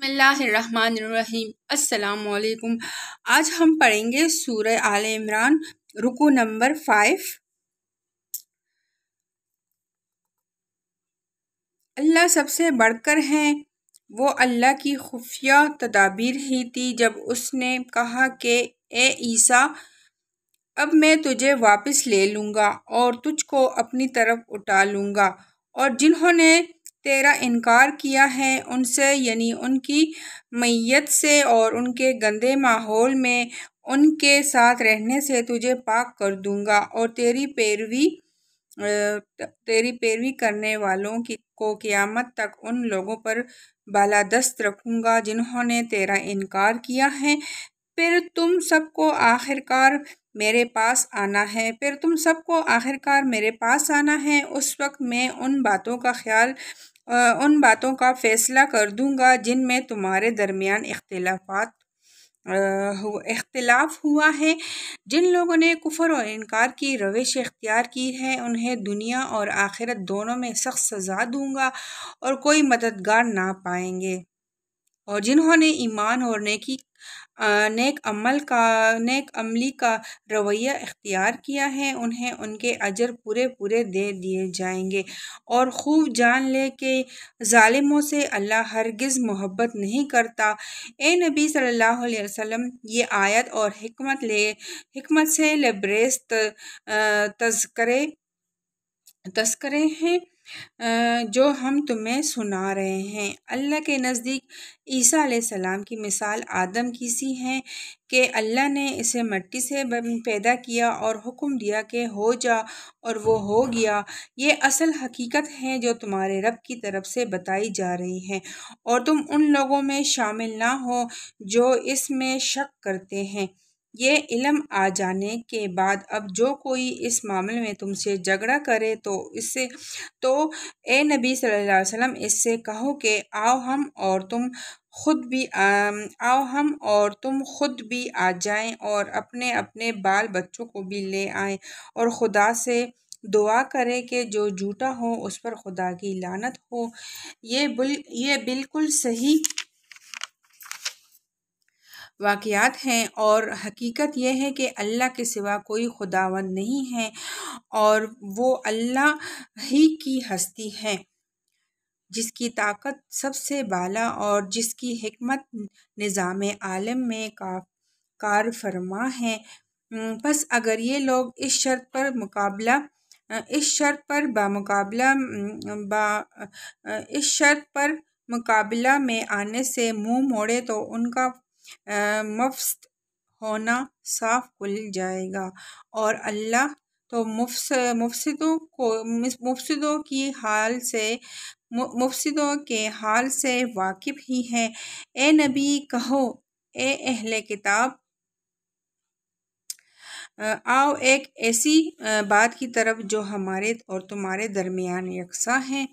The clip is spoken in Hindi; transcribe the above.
बसमीम् अलकुम आज हम पढ़ेंगे सूर्य आल इमरान रुको नंबर फाइव अल्लाह सबसे बढ़कर हैं वो अल्लाह की खुफिया तदाबीर ही थी जब उसने कहा कि ए ईसा अब मैं तुझे वापस ले लूँगा और तुझको अपनी तरफ उठा लूँगा और जिन्होंने तेरा इनकार किया है उनसे यानी उनकी मैत से और उनके गंदे माहौल में उनके साथ रहने से तुझे पाक कर दूंगा और तेरी पैरवी तेरी पैरवी करने वालों की को क़यामत तक उन लोगों पर बालादस्त रखूँगा जिन्होंने तेरा इनकार किया है फिर तुम सबको आखिरकार मेरे पास आना है फिर तुम सबको आखिरकार मेरे पास आना है उस वक्त मैं उन बातों का ख्याल उन बातों का फ़ैसला कर दूंगा जिनमें तुम्हारे दरमियान इख्तलाफात इख्तलाफ हुआ है जिन लोगों ने कुफर और इनकार की रविश इख्तियार की है उन्हें दुनिया और आखिरत दोनों में सख्त सज़ा दूंगा और कोई मददगार ना पाएंगे और जिन्होंने ईमान और नेकी नेक अमल का नेक अमली का रवैया इख्तियार किया है उन्हें उनके अजर पूरे पूरे दे दिए जाएंगे और खूब जान ले कि ालिमों से अल्लाह हरगिज़ मोहब्बत नहीं करता ए नबी सल्लल्लाहु अलैहि वसल्लम ये आयत और हमत ले हमत से लबरेज तस्करे तस्करे हैं जो हम तुम्हें सुना रहे हैं अल्लाह के नज़दीक ईसा सलाम की मिसाल आदम की सी है कि अल्लाह ने इसे मट्टी से पैदा किया और हुक्म दिया कि हो जा और वो हो गया ये असल हकीकत है जो तुम्हारे रब की तरफ से बताई जा रही है और तुम उन लोगों में शामिल ना हो जो इसमें शक करते हैं ये इलम आ जाने के बाद अब जो कोई इस मामले में तुमसे झगड़ा करे तो इससे तो ए नबी सल्लल्लाहु अलैहि वसल्लम इससे कहो कि आओ हम और तुम खुद भी आओ हम और तुम खुद भी आ जाएं और अपने अपने बाल बच्चों को भी ले आएं और खुदा से दुआ करें कि जो झूठा हो उस पर खुदा की लानत हो ये बुल ये बिल्कुल सही वाक़ात हैं और हकीकत यह है कि अल्लाह के सिवा कोई खुदावन नहीं है और वो अल्लाह ही की हस्ती है जिसकी ताकत सबसे बाला और जिसकी हमत निज़ाम आलम में का कार फरमा है बस अगर ये लोग इस शर्त पर मुकाबला इस शर्त पर बामकाबला बा इस शर्त पर मुकाबला में आने से मुंह मोड़े तो उनका मुफ्त होना साफ खुल जाएगा और अल्लाह तो मुफ्स मुफसदों को मुफसदों की हाल से मुफसदों के हाल से वाकिफ़ ही है ए नबी कहो ए अहले किताब आओ एक ऐसी बात की तरफ जो हमारे और तुम्हारे दरमियान यकसा है